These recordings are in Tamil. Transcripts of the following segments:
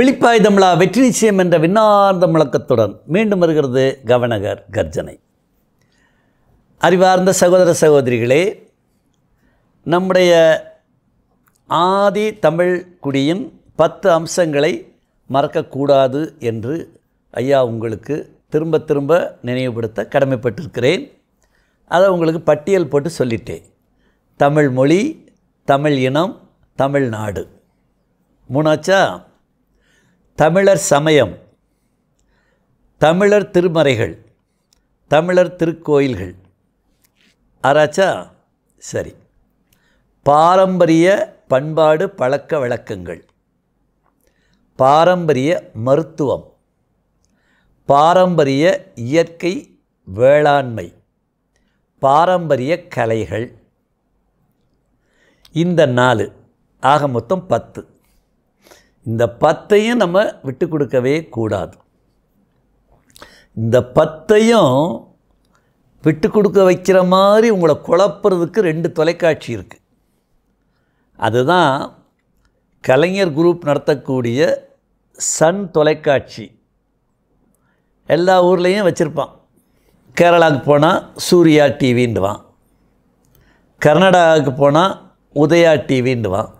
விழிப்பாய் தமிழா வெற்றி நிச்சயம் என்ற விண்ணார்ந்த முழக்கத்துடன் மீண்டும் வருகிறது கவனகர் கர்ஜனை அறிவார்ந்த சகோதர சகோதரிகளே நம்முடைய ஆதி தமிழ் குடியின் பத்து அம்சங்களை மறக்கக்கூடாது என்று ஐயா உங்களுக்கு திரும்ப திரும்ப நினைவுபடுத்த கடமைப்பட்டிருக்கிறேன் அதை உங்களுக்கு பட்டியல் போட்டு சொல்லிட்டேன் தமிழ் மொழி தமிழ் இனம் தமிழ்நாடு மூணாச்சா தமிழர் சமயம் தமிழர் திருமறைகள் தமிழர் திருக்கோயில்கள் ஆராய்ச்சா சரி பாரம்பரிய பண்பாடு பழக்க வழக்கங்கள் பாரம்பரிய மருத்துவம் பாரம்பரிய இயற்கை வேளாண்மை பாரம்பரிய கலைகள் இந்த நாலு ஆக மொத்தம் பத்து இந்த பத்தையும் நம்ம விட்டு கொடுக்கவே கூடாது இந்த பத்தையும் விட்டு கொடுக்க வைக்கிற மாதிரி உங்களை குழப்புறதுக்கு ரெண்டு தொலைக்காட்சி இருக்குது அதுதான் கலைஞர் குரூப் நடத்தக்கூடிய சன் தொலைக்காட்சி எல்லா ஊர்லேயும் வச்சுருப்பான் கேரளாவுக்கு போனால் சூர்யா டிவின்டுவான் கர்நாடகாவுக்கு போனால் உதயா டிவின்டுவான்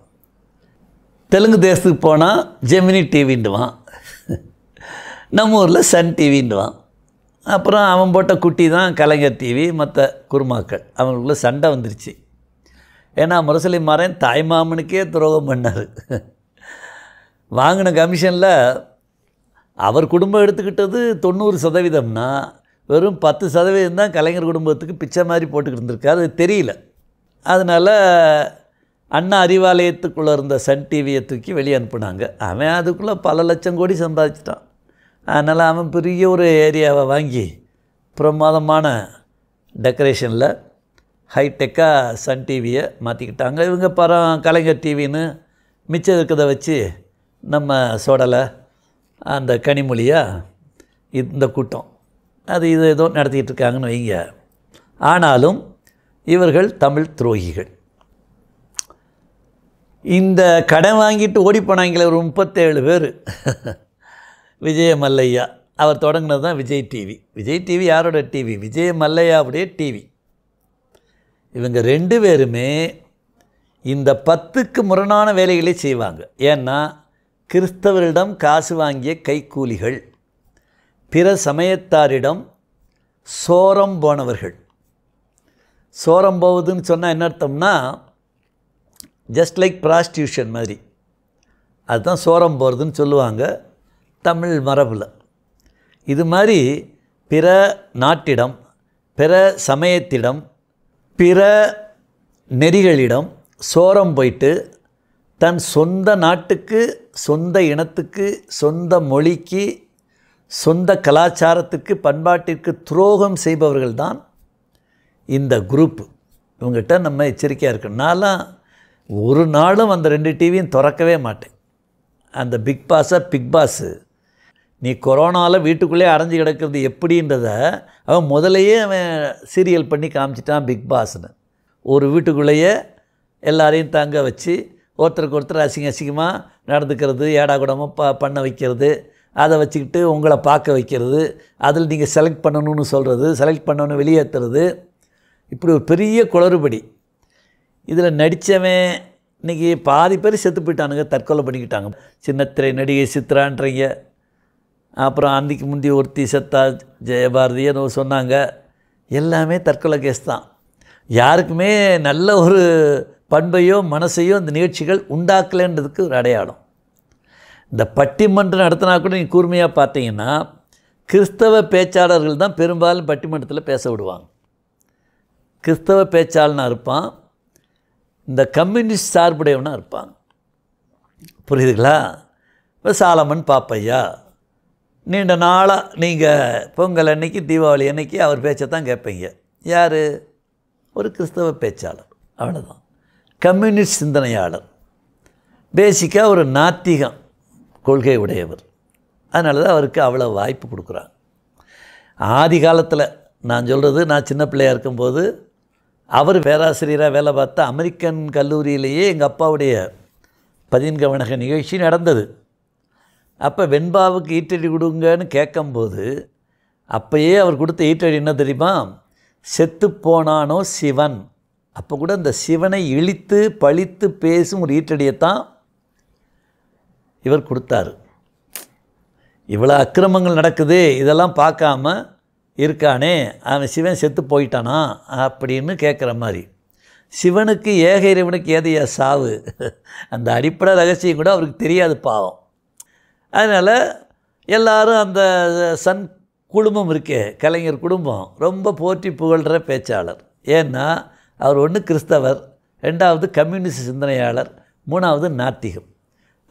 தெலுங்கு தேசத்துக்கு போனால் ஜெமினி டிவின்டுவான் நம்ம ஊரில் சன் டிவின்டுவான் அப்புறம் அவன் போட்ட குட்டி தான் கலைஞர் டிவி மற்ற குருமாக்கள் அவங்களுக்குள்ள சண்டை வந்துருச்சு ஏன்னா முரசொலி மாறன் மாமனுக்கே துரோகம் பண்ணார் வாங்கின கமிஷனில் அவர் குடும்பம் எடுத்துக்கிட்டது தொண்ணூறு சதவீதம்னா வெறும் பத்து சதவீதம் தான் கலைஞர் குடும்பத்துக்கு பிச்சை மாதிரி போட்டுக்கிட்டு இருந்திருக்கு அது தெரியல அதனால் அண்ணா அறிவாலயத்துக்குள்ளே இருந்த சன் டிவியை தூக்கி வெளியே அனுப்புனாங்க அவன் அதுக்குள்ளே பல லட்சம் கோடி சம்பாதிச்சிட்டான் அதனால் அவன் பெரிய ஒரு ஏரியாவை வாங்கி பிரமாதமான டெக்கரேஷனில் ஹைடெக்காக சன் டிவியை மாற்றிக்கிட்டாங்க இவங்க பரம் கலைஞர் டிவின்னு மிச்சம் இருக்கிறத வச்சு நம்ம சொடலை அந்த கனிமொழியாக இந்த கூட்டம் அது இது ஏதோ நடத்திக்கிட்டு இருக்காங்கன்னு வைங்க ஆனாலும் இவர்கள் தமிழ் துரோகிகள் இந்த கடன் வாங்கிட்டு ஓடி போனாங்களே ஒரு முப்பத்தேழு பேர் விஜய மல்லையா அவர் தொடங்கினது தான் விஜய் டிவி விஜய் டிவி யாரோட டிவி விஜய் மல்லையாவுடைய டிவி இவங்க ரெண்டு பேருமே இந்த பத்துக்கு முரணான வேலைகளை செய்வாங்க ஏன்னா கிறிஸ்தவரிடம் காசு வாங்கிய கைக்கூலிகள் பிற சமயத்தாரிடம் சோரம் போனவர்கள் சோரம் போகுதுன்னு சொன்னால் என்ன அர்த்தம்னா ஜஸ்ட் லைக் ப்ராஸ்டியூஷன் மாதிரி அதுதான் சோரம் போகிறதுன்னு சொல்லுவாங்க தமிழ் மரபில் இது மாதிரி பிற நாட்டிடம் பிற சமயத்திடம் பிற நெறிகளிடம் சோரம் போயிட்டு தன் சொந்த நாட்டுக்கு சொந்த இனத்துக்கு சொந்த மொழிக்கு சொந்த கலாச்சாரத்துக்கு பண்பாட்டிற்கு துரோகம் செய்பவர்கள்தான் இந்த குரூப் இவங்ககிட்ட நம்ம எச்சரிக்கையாக இருக்கணும் நான்லாம் ஒரு நாளும் அந்த ரெண்டு டிவியும் திறக்கவே மாட்டேன் அந்த பிக் பாஸை பிக் பாஸு நீ கொரோனாவில் வீட்டுக்குள்ளே அரைஞ்சு கிடக்கிறது எப்படின்றத அவன் முதலையே அவன் சீரியல் பண்ணி காமிச்சிட்டான் பிக் பாஸ்னு ஒரு வீட்டுக்குள்ளேயே எல்லாரையும் தங்க வச்சு ஒருத்தருக்கு ஒருத்தர் அசிங்க அசிங்கமாக நடந்துக்கிறது ஏடா கூடமாக ப பண்ண வைக்கிறது அதை வச்சுக்கிட்டு உங்களை பார்க்க வைக்கிறது அதில் நீங்கள் செலக்ட் பண்ணணும்னு சொல்கிறது செலக்ட் பண்ணணும்னு வெளியேற்றுறது இப்படி ஒரு பெரிய குளறுபடி இதில் நடித்தவன் இன்றைக்கி பாதி பேர் செத்து போயிட்டானுங்க தற்கொலை பண்ணிக்கிட்டாங்க சின்னத்திரை நடிகை சித்ரான்றீங்க அப்புறம் அன்றைக்கு முந்தைய ஒருத்தி செத்தா ஜெயபாரதின்னு சொன்னாங்க எல்லாமே தற்கொலை கேஸ் தான் யாருக்குமே நல்ல ஒரு பண்பையோ மனசையோ இந்த நிகழ்ச்சிகள் உண்டாக்கலைன்றதுக்கு ஒரு அடையாளம் இந்த பட்டிமன்றம் நடத்தினா கூட நீங்கள் கூர்மையாக பார்த்தீங்கன்னா கிறிஸ்தவ பேச்சாளர்கள் தான் பெரும்பாலும் பட்டிமன்றத்தில் பேச விடுவாங்க கிறிஸ்தவ பேச்சாளனாக இருப்பான் இந்த கம்யூனிஸ்ட் சார்புடையவனாக இருப்பான் புரியுதுங்களா இப்போ சாலமன் பாப்பையா நீண்ட நாளாக நீங்கள் பொங்கல் அன்னைக்கு தீபாவளி அன்னைக்கு அவர் பேச்சை தான் கேட்பீங்க யார் ஒரு கிறிஸ்தவ பேச்சாளர் அவ்வளோதான் கம்யூனிஸ்ட் சிந்தனையாளர் பேசிக்காக ஒரு நாத்திகம் கொள்கை உடையவர் அதனால தான் அவருக்கு அவ்வளோ வாய்ப்பு கொடுக்குறாங்க ஆதி காலத்தில் நான் சொல்கிறது நான் சின்ன பிள்ளையாக இருக்கும்போது அவர் பேராசிரியராக வேலை பார்த்தா அமெரிக்கன் கல்லூரியிலேயே எங்கள் அப்பாவுடைய பதின்கவனக நிகழ்ச்சி நடந்தது அப்போ வெண்பாவுக்கு ஈட்டடி கொடுங்கன்னு கேட்கும்போது அப்போயே அவர் கொடுத்த ஈட்டடி என்ன தெரியுமா செத்து போனானோ சிவன் அப்போ கூட அந்த சிவனை இழித்து பழித்து பேசும் ஒரு ஈட்டடியை தான் இவர் கொடுத்தார் இவ்வளோ அக்கிரமங்கள் நடக்குது இதெல்லாம் பார்க்காம இருக்கானே அவன் சிவன் செத்து போயிட்டானா அப்படின்னு கேட்குற மாதிரி சிவனுக்கு ஏக இறைவனுக்கு ஏதைய சாவு அந்த அடிப்படை ரகசியம் கூட அவருக்கு தெரியாது பாவம் அதனால் எல்லாரும் அந்த சன் குடும்பம் இருக்கே கலைஞர் குடும்பம் ரொம்ப போற்றி புகழ்கிற பேச்சாளர் ஏன்னா அவர் ஒன்று கிறிஸ்தவர் ரெண்டாவது கம்யூனிஸ்ட் சிந்தனையாளர் மூணாவது நாத்திகம்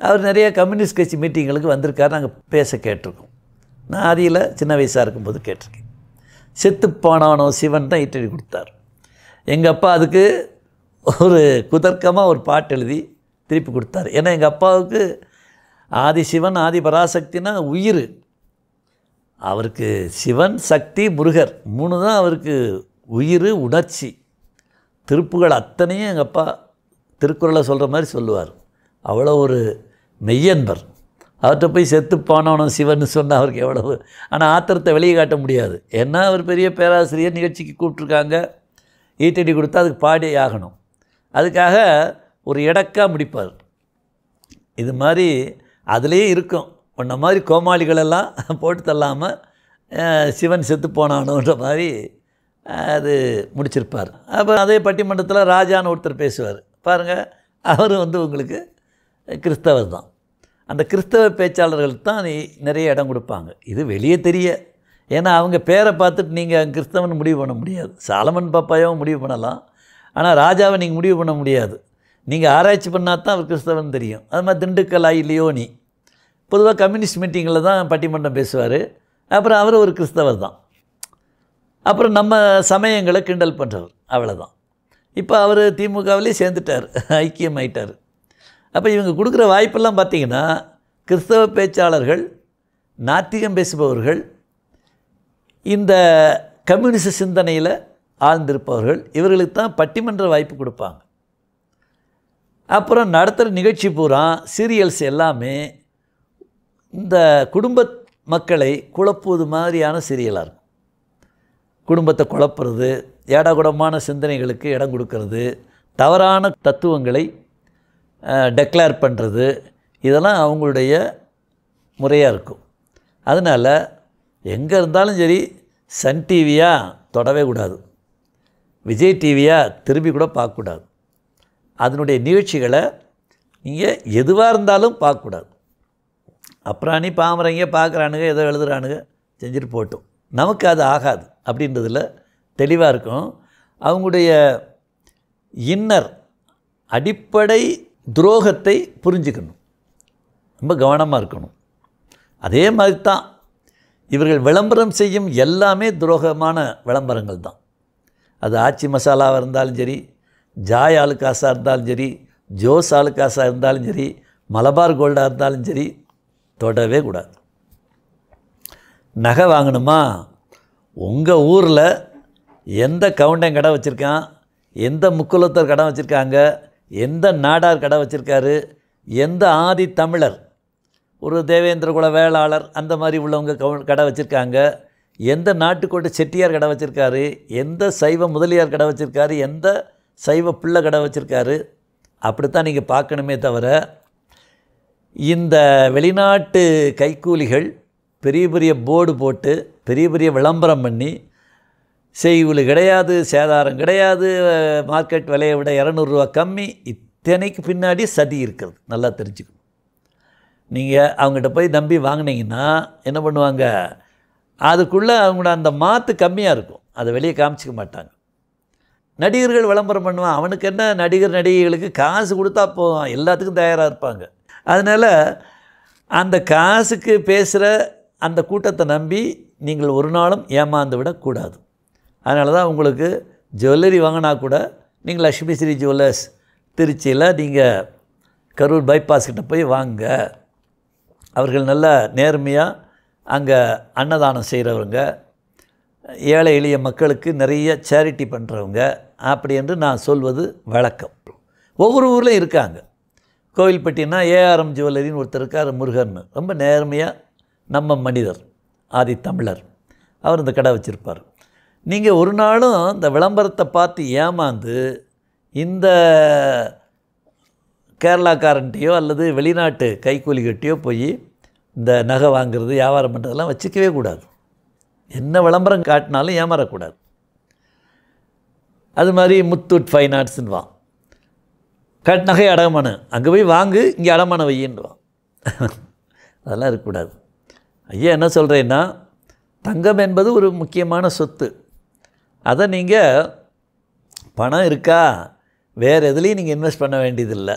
அவர் நிறைய கம்யூனிஸ்ட் கட்சி மீட்டிங்களுக்கு வந்திருக்காரு நாங்கள் பேச கேட்டிருக்கோம் நான் அதில் சின்ன வயசாக இருக்கும்போது கேட்டிருக்கேன் செத்துப்பானானோ சிவன் தான் இட்டடி கொடுத்தார் எங்கள் அப்பா அதுக்கு ஒரு குதர்க்கமாக ஒரு பாட்டு எழுதி திருப்பி கொடுத்தார் ஏன்னா எங்கள் அப்பாவுக்கு ஆதி சிவன் ஆதி பராசக்தினா உயிர் அவருக்கு சிவன் சக்தி முருகர் மூணு தான் அவருக்கு உயிர் உணர்ச்சி திருப்புகள் அத்தனையும் எங்கள் அப்பா திருக்குறளை சொல்கிற மாதிரி சொல்லுவார் அவ்வளோ ஒரு மெய்யன்பர் அவர்கிட்ட போய் செத்துப்பானவனும் சிவன் சொன்னால் அவருக்கு எவ்வளவு ஆனால் ஆத்திரத்தை வெளியே காட்ட முடியாது ஏன்னா அவர் பெரிய பேராசிரியர் நிகழ்ச்சிக்கு கூப்பிட்ருக்காங்க ஈட்டடி கொடுத்தா அதுக்கு பாடே ஆகணும் அதுக்காக ஒரு இடக்கா முடிப்பார் இது மாதிரி அதுலேயும் இருக்கும் உன்ன மாதிரி கோமாளிகளெல்லாம் போட்டு தள்ளாமல் சிவன் செத்து போனானுன்ற மாதிரி அது முடிச்சிருப்பார் அப்புறம் அதே பட்டிமன்றத்தில் ராஜான்னு ஒருத்தர் பேசுவார் பாருங்கள் அவர் வந்து உங்களுக்கு கிறிஸ்தவர் தான் அந்த கிறிஸ்தவ பேச்சாளர்கள் தான் நிறைய இடம் கொடுப்பாங்க இது வெளியே தெரிய ஏன்னா அவங்க பேரை பார்த்துட்டு நீங்கள் கிறிஸ்தவன் முடிவு பண்ண முடியாது சாலமன் பாப்பாயாவும் முடிவு பண்ணலாம் ஆனால் ராஜாவை நீங்கள் முடிவு பண்ண முடியாது நீங்கள் ஆராய்ச்சி பண்ணால் தான் அவர் கிறிஸ்தவன் தெரியும் அது மாதிரி திண்டுக்கல் ஆய் லியோனி பொதுவாக கம்யூனிஸ்ட் மீட்டிங்கில் தான் பட்டிமன்றம் பேசுவார் அப்புறம் அவர் ஒரு கிறிஸ்தவர் தான் அப்புறம் நம்ம சமயங்களை கிண்டல் பண்ணுறவர் அவ்வளோதான் இப்போ அவர் திமுகவிலே சேர்ந்துட்டார் ஐக்கியம் ஆயிட்டார் அப்போ இவங்க கொடுக்குற வாய்ப்பெல்லாம் பார்த்திங்கன்னா கிறிஸ்தவ பேச்சாளர்கள் நாத்திகம் பேசுபவர்கள் இந்த கம்யூனிச சிந்தனையில் ஆழ்ந்திருப்பவர்கள் இவர்களுக்கு தான் பட்டிமன்ற வாய்ப்பு கொடுப்பாங்க அப்புறம் நடத்துகிற நிகழ்ச்சி பூரா சீரியல்ஸ் எல்லாமே இந்த குடும்ப மக்களை குழப்புவது மாதிரியான சீரியலாக இருக்கும் குடும்பத்தை குழப்புறது ஏடாகுடமான சிந்தனைகளுக்கு இடம் கொடுக்கறது தவறான தத்துவங்களை டெக்ளேர் பண்ணுறது இதெல்லாம் அவங்களுடைய முறையாக இருக்கும் அதனால் எங்கே இருந்தாலும் சரி சன் டிவியாக தொடவே கூடாது விஜய் டிவியாக திரும்பி கூட பார்க்கக்கூடாது அதனுடைய நிகழ்ச்சிகளை நீங்கள் எதுவாக இருந்தாலும் பார்க்கக்கூடாது அப்புறம் அணி பாமரங்க பார்க்குறானுங்க ஏதோ எழுதுகிறானுங்க செஞ்சுட்டு போட்டோம் நமக்கு அது ஆகாது அப்படின்றதில் தெளிவாக இருக்கும் அவங்களுடைய இன்னர் அடிப்படை துரோகத்தை புரிஞ்சுக்கணும் ரொம்ப கவனமாக இருக்கணும் அதே மாதிரி தான் இவர்கள் விளம்பரம் செய்யும் எல்லாமே துரோகமான விளம்பரங்கள் தான் அது ஆச்சி மசாலாவாக இருந்தாலும் சரி ஜாய் ஆளுக்காசாக இருந்தாலும் சரி ஜோஸ் ஆளுக்காசாக இருந்தாலும் சரி மலபார் கோல்டாக இருந்தாலும் சரி தொடவே கூடாது நகை வாங்கணுமா உங்கள் ஊரில் எந்த கவுண்டன் கடை வச்சுருக்கான் எந்த முக்குலத்தர் கடை வச்சுருக்காங்க எந்த நாடார் கடை வச்சுருக்காரு எந்த ஆதி தமிழர் ஒரு தேவேந்திர குல வேளாளர் அந்த மாதிரி உள்ளவங்க கடை வச்சுருக்காங்க எந்த நாட்டுக்கோட்டை செட்டியார் கடை வச்சுருக்காரு எந்த சைவ முதலியார் கடை வச்சுருக்காரு எந்த சைவ பிள்ளை கடை வச்சுருக்காரு அப்படித்தான் நீங்கள் பார்க்கணுமே தவிர இந்த வெளிநாட்டு கைக்கூலிகள் பெரிய பெரிய போர்டு போட்டு பெரிய பெரிய விளம்பரம் பண்ணி செய்வுள் கிடையாது சேதாரம் கிடையாது மார்க்கெட் விலையை விட இரநூறுவா கம்மி இத்தனைக்கு பின்னாடி சதி இருக்கிறது நல்லா தெரிஞ்சுக்கணும் நீங்கள் அவங்ககிட்ட போய் நம்பி வாங்கினீங்கன்னா என்ன பண்ணுவாங்க அதுக்குள்ளே அவங்களோட அந்த மாற்று கம்மியாக இருக்கும் அதை வெளியே காமிச்சிக்க மாட்டாங்க நடிகர்கள் விளம்பரம் பண்ணுவான் அவனுக்கு என்ன நடிகர் நடிகைகளுக்கு காசு கொடுத்தா போதும் எல்லாத்துக்கும் தயாராக இருப்பாங்க அதனால் அந்த காசுக்கு பேசுகிற அந்த கூட்டத்தை நம்பி நீங்கள் ஒரு நாளும் ஏமாந்து விடக்கூடாது அதனால தான் உங்களுக்கு ஜுவல்லரி வாங்கினா கூட நீங்கள் லக்ஷ்மி ஸ்ரீ ஜுவல்லர்ஸ் திருச்சியில் நீங்கள் கரூர் பைபாஸ் கிட்ட போய் வாங்க அவர்கள் நல்ல நேர்மையாக அங்கே அன்னதானம் செய்கிறவங்க ஏழை எளிய மக்களுக்கு நிறைய சேரிட்டி பண்ணுறவங்க அப்படி என்று நான் சொல்வது வழக்கம் ஒவ்வொரு ஊர்லேயும் இருக்காங்க கோவில்பட்டினா ஏஆர்எம் ஜுவல்லரின்னு ஒருத்தர் இருக்கார் முருகன் ரொம்ப நேர்மையாக நம்ம மனிதர் ஆதி தமிழர் அவர் இந்த கடை வச்சுருப்பார் நீங்கள் ஒரு நாளும் இந்த விளம்பரத்தை பார்த்து ஏமாந்து இந்த கேரளாக்காரன்ட்டையோ அல்லது வெளிநாட்டு கைக்கூலிகிட்டையோ போய் இந்த நகை வாங்குறது வியாபாரம் பண்ணுறதெல்லாம் வச்சுக்கவே கூடாது என்ன விளம்பரம் காட்டினாலும் ஏமாறக்கூடாது அது மாதிரி முத்தூட் ஃபைனான்ஸுன்னுவான் கட் நகை அடமானு அங்கே போய் வாங்கு இங்கே அடமான வையின்னுவான் அதெல்லாம் இருக்கக்கூடாது ஐயா என்ன சொல்கிறேன்னா தங்கம் என்பது ஒரு முக்கியமான சொத்து அதை நீங்கள் பணம் இருக்கா வேறு எதுலேயும் நீங்கள் இன்வெஸ்ட் பண்ண வேண்டியதில்லை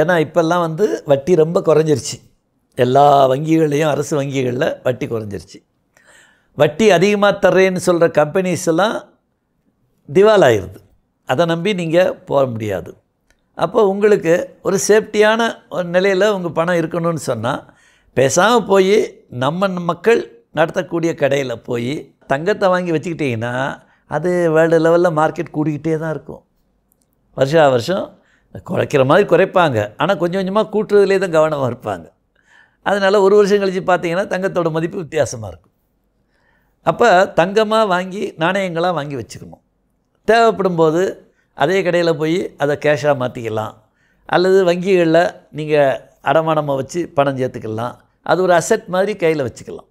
ஏன்னா இப்போல்லாம் வந்து வட்டி ரொம்ப குறைஞ்சிருச்சு எல்லா வங்கிகள்லேயும் அரசு வங்கிகளில் வட்டி குறைஞ்சிருச்சு வட்டி அதிகமாக தர்றேன்னு சொல்கிற கம்பெனிஸ் எல்லாம் ஆயிடுது அதை நம்பி நீங்கள் போக முடியாது அப்போ உங்களுக்கு ஒரு சேஃப்டியான ஒரு நிலையில் உங்கள் பணம் இருக்கணும்னு சொன்னால் பேசாமல் போய் நம்ம மக்கள் நடத்தக்கூடிய கடையில் போய் தங்கத்தை வாங்கி வச்சுக்கிட்டிங்கன்னா அது வேர்ல்டு லெவலில் மார்க்கெட் கூடிக்கிட்டே தான் இருக்கும் வருஷா வருஷம் குறைக்கிற மாதிரி குறைப்பாங்க ஆனால் கொஞ்சம் கொஞ்சமாக கூட்டுறதுலே தான் கவனமாக இருப்பாங்க அதனால் ஒரு வருஷம் கழித்து பார்த்தீங்கன்னா தங்கத்தோட மதிப்பு வித்தியாசமாக இருக்கும் அப்போ தங்கமாக வாங்கி நாணயங்களாக வாங்கி வச்சுக்கணும் தேவைப்படும் போது அதே கடையில் போய் அதை கேஷாக மாற்றிக்கலாம் அல்லது வங்கிகளில் நீங்கள் அடமானமாக வச்சு பணம் சேர்த்துக்கலாம் அது ஒரு அசட் மாதிரி கையில் வச்சுக்கலாம்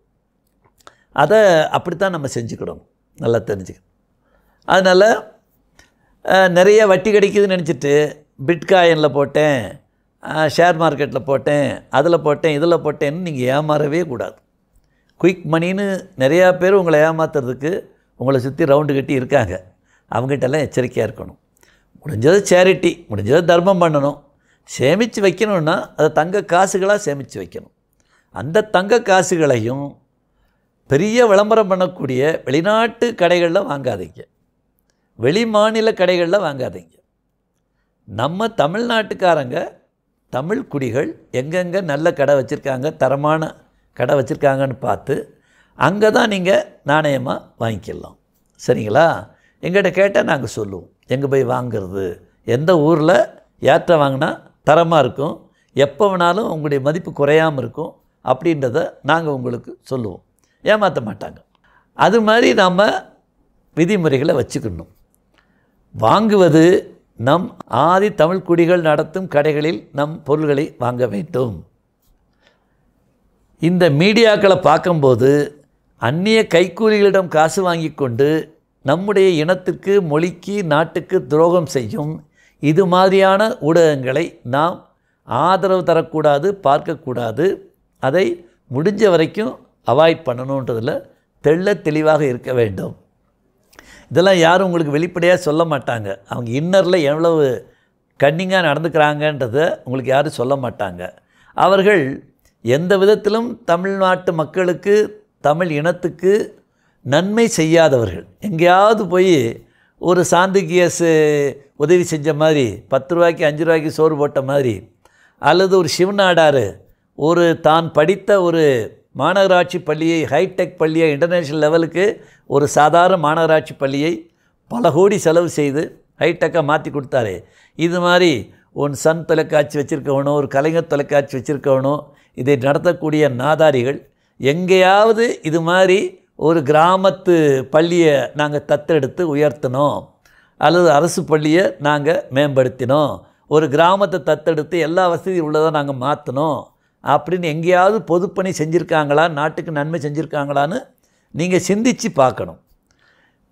அதை அப்படித்தான் நம்ம செஞ்சுக்கிடணும் நல்லா தெரிஞ்சுக்கணும் அதனால் நிறைய வட்டி கிடைக்குதுன்னு நினச்சிட்டு பிட்காயினில் போட்டேன் ஷேர் மார்க்கெட்டில் போட்டேன் அதில் போட்டேன் இதில் போட்டேன்னு நீங்கள் ஏமாறவே கூடாது குயிக் மணின்னு நிறையா பேர் உங்களை ஏமாத்துறதுக்கு உங்களை சுற்றி ரவுண்டு கட்டி இருக்காங்க அவங்ககிட்டலாம் எச்சரிக்கையாக இருக்கணும் முடிஞ்சது சேரிட்டி முடிஞ்சது தர்மம் பண்ணணும் சேமித்து வைக்கணும்னா அதை தங்க காசுகளாக சேமித்து வைக்கணும் அந்த தங்க காசுகளையும் பெரிய விளம்பரம் பண்ணக்கூடிய வெளிநாட்டு கடைகளில் வாங்காதீங்க வெளி மாநில கடைகளில் வாங்காதீங்க நம்ம தமிழ்நாட்டுக்காரங்க தமிழ் குடிகள் எங்கெங்கே நல்ல கடை வச்சுருக்காங்க தரமான கடை வச்சுருக்காங்கன்னு பார்த்து அங்கே தான் நீங்கள் நாணயமாக வாங்கிக்கலாம் சரிங்களா எங்கிட்ட கேட்டால் நாங்கள் சொல்லுவோம் எங்கே போய் வாங்கிறது எந்த ஊரில் யார்கிட்ட வாங்கினா தரமாக இருக்கும் எப்போ வேணாலும் உங்களுடைய மதிப்பு குறையாமல் இருக்கும் அப்படின்றத நாங்கள் உங்களுக்கு சொல்லுவோம் ஏமாற்ற மாட்டாங்க அது மாதிரி நாம் விதிமுறைகளை வச்சுக்கணும் வாங்குவது நம் ஆதி குடிகள் நடத்தும் கடைகளில் நம் பொருள்களை வாங்க வேண்டும் இந்த மீடியாக்களை பார்க்கும்போது அந்நிய கைக்கூலிகளிடம் காசு வாங்கி கொண்டு நம்முடைய இனத்துக்கு மொழிக்கு நாட்டுக்கு துரோகம் செய்யும் இது மாதிரியான ஊடகங்களை நாம் ஆதரவு தரக்கூடாது பார்க்கக்கூடாது அதை முடிஞ்ச வரைக்கும் அவாய்ட் பண்ணணுன்றதில் தெள்ள தெளிவாக இருக்க வேண்டும் இதெல்லாம் யாரும் உங்களுக்கு வெளிப்படையாக சொல்ல மாட்டாங்க அவங்க இன்னரில் எவ்வளவு கன்னிங்காக நடந்துக்கிறாங்கன்றதை உங்களுக்கு யாரும் சொல்ல மாட்டாங்க அவர்கள் எந்த விதத்திலும் தமிழ்நாட்டு மக்களுக்கு தமிழ் இனத்துக்கு நன்மை செய்யாதவர்கள் எங்கேயாவது போய் ஒரு சாந்திகியஸு உதவி செஞ்ச மாதிரி பத்து ரூபாய்க்கு அஞ்சு ரூபாய்க்கு சோறு போட்ட மாதிரி அல்லது ஒரு சிவனாடார் ஒரு தான் படித்த ஒரு மாநகராட்சி பள்ளியை ஹைடெக் பள்ளியை இன்டர்நேஷ்னல் லெவலுக்கு ஒரு சாதாரண மாநகராட்சி பள்ளியை பல கோடி செலவு செய்து ஹைடெக்காக மாற்றி கொடுத்தாரு இது மாதிரி உன் சன் தொலைக்காட்சி வச்சுருக்கவனோ ஒரு கலைஞர் தொலைக்காட்சி வச்சுருக்கவனோ இதை நடத்தக்கூடிய நாதாரிகள் எங்கேயாவது இது மாதிரி ஒரு கிராமத்து பள்ளியை நாங்கள் தத்தெடுத்து உயர்த்தினோம் அல்லது அரசு பள்ளியை நாங்கள் மேம்படுத்தினோம் ஒரு கிராமத்தை தத்தெடுத்து எல்லா வசதியும் உள்ளதாக நாங்கள் மாற்றினோம் அப்படின்னு எங்கேயாவது பொதுப்பணி செஞ்சுருக்காங்களா நாட்டுக்கு நன்மை செஞ்சுருக்காங்களான்னு நீங்கள் சிந்தித்து பார்க்கணும்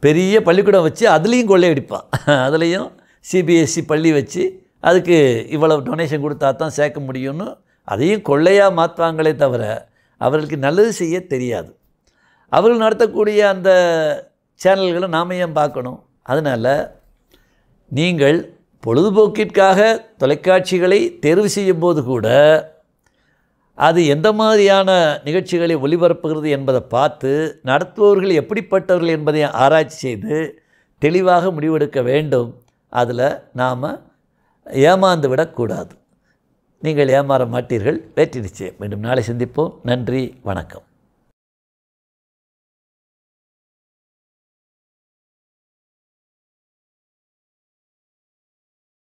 பெரிய பள்ளிக்கூடம் வச்சு அதுலேயும் கொள்ளையடிப்பான் அதுலேயும் சிபிஎஸ்சி e பள்ளி வச்சு அதுக்கு இவ்வளவு டொனேஷன் கொடுத்தா தான் சேர்க்க முடியும்னு அதையும் கொள்ளையாக மாற்றுவாங்களே தவிர அவர்களுக்கு நல்லது செய்ய தெரியாது அவர்கள் நடத்தக்கூடிய அந்த சேனல்களை நாம் ஏன் பார்க்கணும் அதனால் நீங்கள் பொழுதுபோக்கிற்காக தொலைக்காட்சிகளை தேர்வு செய்யும்போது கூட அது எந்த மாதிரியான நிகழ்ச்சிகளை ஒளிபரப்புகிறது என்பதை பார்த்து நடத்துபவர்கள் எப்படிப்பட்டவர்கள் என்பதை ஆராய்ச்சி செய்து தெளிவாக முடிவெடுக்க வேண்டும் அதில் நாம் ஏமாந்து விடக்கூடாது நீங்கள் ஏமாற மாட்டீர்கள் வெற்றி நிச்சயம் மீண்டும் நாளை சந்திப்போம் நன்றி வணக்கம்